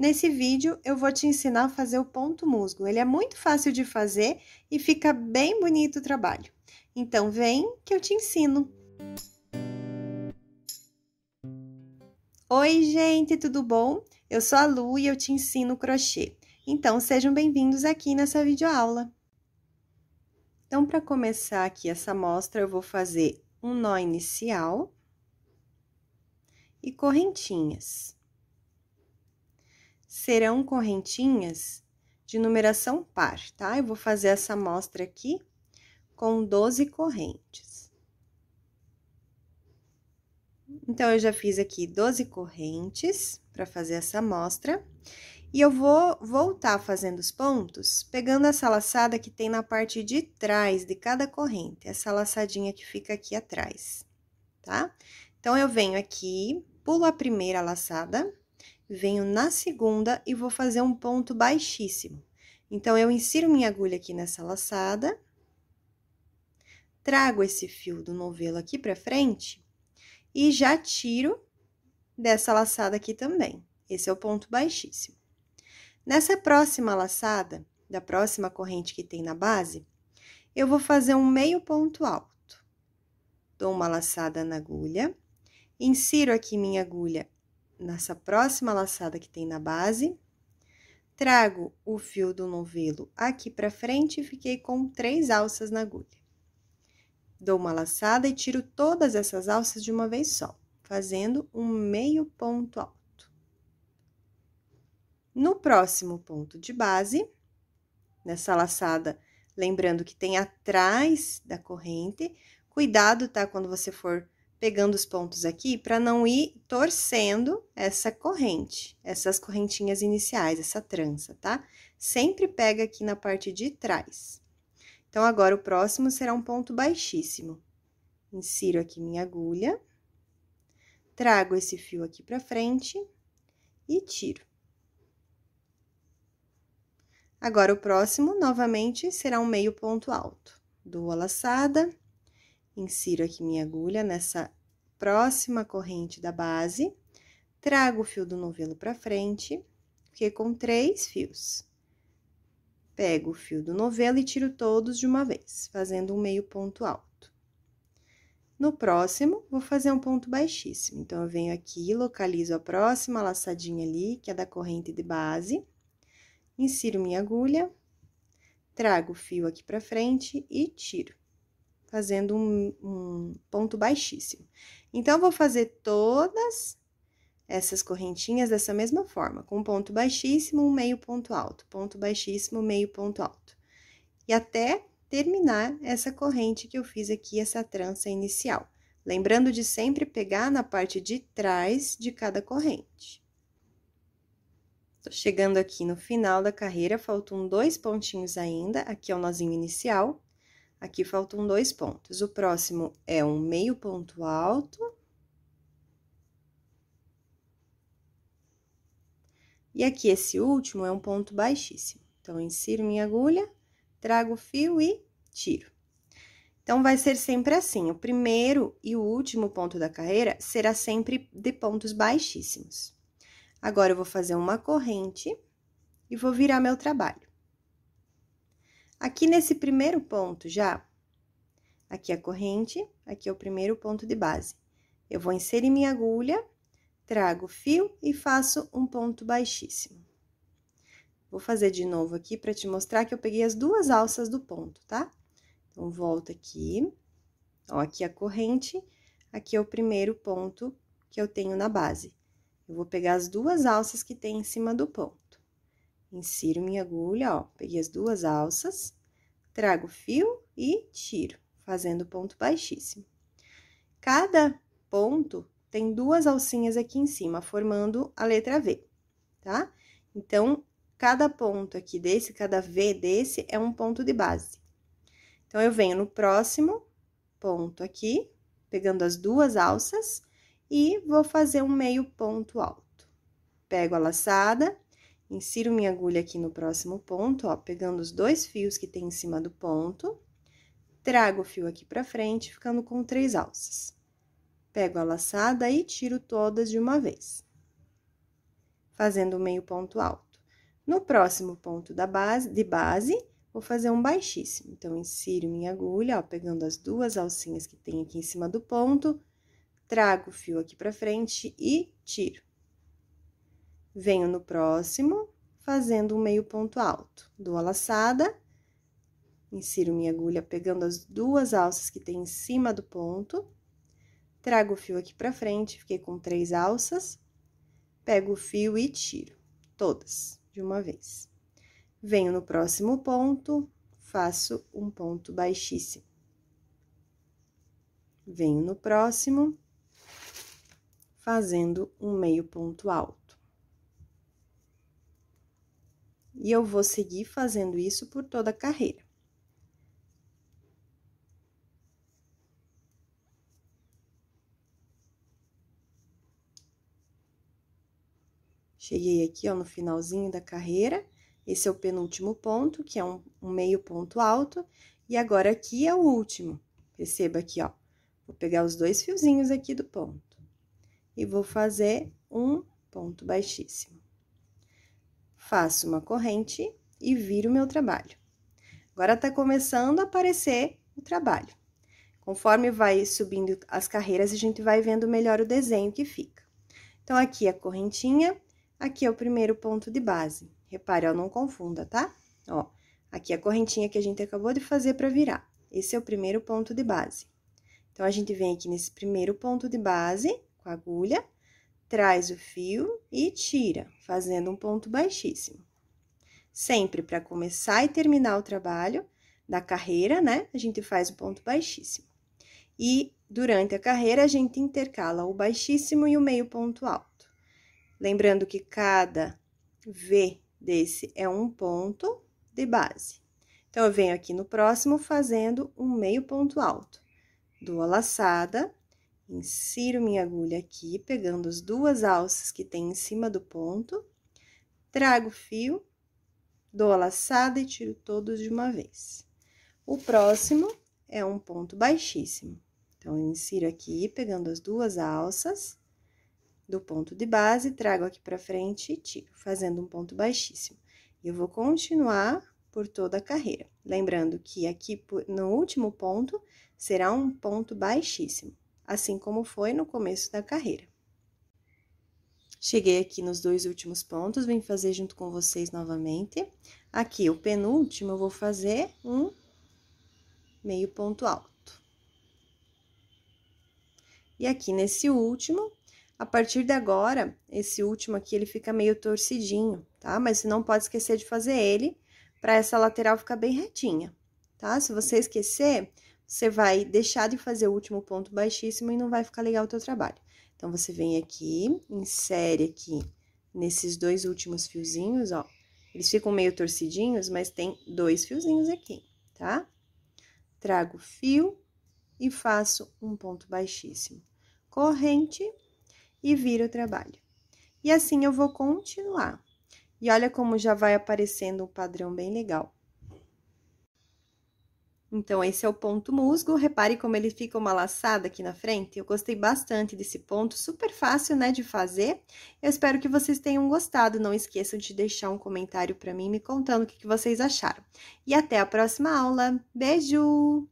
Nesse vídeo eu vou te ensinar a fazer o ponto musgo. Ele é muito fácil de fazer e fica bem bonito o trabalho. Então vem que eu te ensino. Oi gente, tudo bom? Eu sou a Lu e eu te ensino crochê. Então sejam bem-vindos aqui nessa videoaula. Então para começar aqui essa amostra eu vou fazer um nó inicial e correntinhas serão correntinhas de numeração par, tá? Eu vou fazer essa amostra aqui com 12 correntes. Então, eu já fiz aqui 12 correntes para fazer essa amostra. E eu vou voltar fazendo os pontos, pegando essa laçada que tem na parte de trás de cada corrente, essa laçadinha que fica aqui atrás, tá? Então, eu venho aqui, pulo a primeira laçada, venho na segunda e vou fazer um ponto baixíssimo. Então, eu insiro minha agulha aqui nessa laçada, trago esse fio do novelo aqui pra frente e já tiro dessa laçada aqui também. Esse é o ponto baixíssimo. Nessa próxima laçada, da próxima corrente que tem na base, eu vou fazer um meio ponto alto. Dou uma laçada na agulha, insiro aqui minha agulha nessa próxima laçada que tem na base, trago o fio do novelo aqui para frente e fiquei com três alças na agulha. Dou uma laçada e tiro todas essas alças de uma vez só, fazendo um meio ponto alto. No próximo ponto de base, nessa laçada, lembrando que tem atrás da corrente, cuidado, tá? Quando você for pegando os pontos aqui para não ir torcendo essa corrente, essas correntinhas iniciais, essa trança, tá? Sempre pega aqui na parte de trás. Então, agora o próximo será um ponto baixíssimo. Insiro aqui minha agulha, trago esse fio aqui para frente e tiro. Agora, o próximo, novamente, será um meio ponto alto. Dou a laçada, Insiro aqui minha agulha nessa próxima corrente da base, trago o fio do novelo para frente, fiquei com três fios. Pego o fio do novelo e tiro todos de uma vez, fazendo um meio ponto alto. No próximo, vou fazer um ponto baixíssimo. Então, eu venho aqui, localizo a próxima laçadinha ali, que é da corrente de base, insiro minha agulha, trago o fio aqui para frente e tiro fazendo um, um ponto baixíssimo. Então, vou fazer todas essas correntinhas dessa mesma forma, com ponto baixíssimo, um meio ponto alto, ponto baixíssimo, meio ponto alto. E até terminar essa corrente que eu fiz aqui, essa trança inicial. Lembrando de sempre pegar na parte de trás de cada corrente. Tô chegando aqui no final da carreira, faltam dois pontinhos ainda, aqui é o nozinho inicial. Aqui faltam dois pontos. O próximo é um meio ponto alto. E aqui esse último é um ponto baixíssimo. Então, insiro minha agulha, trago o fio e tiro. Então, vai ser sempre assim. O primeiro e o último ponto da carreira será sempre de pontos baixíssimos. Agora, eu vou fazer uma corrente e vou virar meu trabalho. Aqui nesse primeiro ponto já, aqui a corrente, aqui é o primeiro ponto de base. Eu vou inserir minha agulha, trago o fio e faço um ponto baixíssimo. Vou fazer de novo aqui para te mostrar que eu peguei as duas alças do ponto, tá? Então, volta aqui, ó, aqui a corrente, aqui é o primeiro ponto que eu tenho na base. Eu vou pegar as duas alças que tem em cima do ponto. Insiro minha agulha, ó, peguei as duas alças, trago fio e tiro, fazendo ponto baixíssimo. Cada ponto tem duas alcinhas aqui em cima, formando a letra V, tá? Então, cada ponto aqui desse, cada V desse, é um ponto de base. Então, eu venho no próximo ponto aqui, pegando as duas alças, e vou fazer um meio ponto alto. Pego a laçada Insiro minha agulha aqui no próximo ponto, ó, pegando os dois fios que tem em cima do ponto, trago o fio aqui pra frente, ficando com três alças. Pego a laçada e tiro todas de uma vez, fazendo o meio ponto alto. No próximo ponto da base, de base, vou fazer um baixíssimo. Então, insiro minha agulha, ó, pegando as duas alcinhas que tem aqui em cima do ponto, trago o fio aqui pra frente e tiro venho no próximo, fazendo um meio ponto alto. Dou a laçada, insiro minha agulha pegando as duas alças que tem em cima do ponto, trago o fio aqui para frente, fiquei com três alças, pego o fio e tiro, todas, de uma vez. Venho no próximo ponto, faço um ponto baixíssimo. Venho no próximo, fazendo um meio ponto alto. e eu vou seguir fazendo isso por toda a carreira. Cheguei aqui, ó, no finalzinho da carreira, esse é o penúltimo ponto, que é um, um meio ponto alto, e agora aqui é o último. Perceba aqui, ó, vou pegar os dois fiozinhos aqui do ponto e vou fazer um ponto baixíssimo faço uma corrente e viro o meu trabalho. Agora está começando a aparecer o trabalho. Conforme vai subindo as carreiras, a gente vai vendo melhor o desenho que fica. Então, aqui é a correntinha, aqui é o primeiro ponto de base. Repare, ó, não confunda, tá? Ó, aqui é a correntinha que a gente acabou de fazer para virar. Esse é o primeiro ponto de base. Então, a gente vem aqui nesse primeiro ponto de base, com a agulha, traz o fio e tira, fazendo um ponto baixíssimo. Sempre para começar e terminar o trabalho da carreira, né? A gente faz um ponto baixíssimo. E durante a carreira, a gente intercala o baixíssimo e o meio ponto alto. Lembrando que cada V desse é um ponto de base. Então, eu venho aqui no próximo fazendo um meio ponto alto. Dou a laçada, Insiro minha agulha aqui, pegando as duas alças que tem em cima do ponto, trago o fio, dou a laçada e tiro todos de uma vez. O próximo é um ponto baixíssimo. Então, eu insiro aqui, pegando as duas alças do ponto de base, trago aqui para frente e tiro, fazendo um ponto baixíssimo. E eu vou continuar por toda a carreira. Lembrando que aqui no último ponto será um ponto baixíssimo assim como foi no começo da carreira. Cheguei aqui nos dois últimos pontos, vim fazer junto com vocês novamente. Aqui, o penúltimo, eu vou fazer um meio ponto alto. E aqui nesse último, a partir de agora, esse último aqui, ele fica meio torcidinho, tá? Mas você não pode esquecer de fazer ele para essa lateral ficar bem retinha, tá? Se você esquecer, você vai deixar de fazer o último ponto baixíssimo e não vai ficar legal o teu trabalho. Então, você vem aqui, insere aqui nesses dois últimos fiozinhos, ó. Eles ficam meio torcidinhos, mas tem dois fiozinhos aqui, tá? Trago o fio e faço um ponto baixíssimo. Corrente e viro o trabalho. E assim eu vou continuar. E olha como já vai aparecendo um padrão bem legal. Então, esse é o ponto musgo. Repare como ele fica uma laçada aqui na frente. Eu gostei bastante desse ponto, super fácil, né, de fazer. Eu espero que vocês tenham gostado. Não esqueçam de deixar um comentário para mim me contando o que, que vocês acharam. E até a próxima aula. Beijo!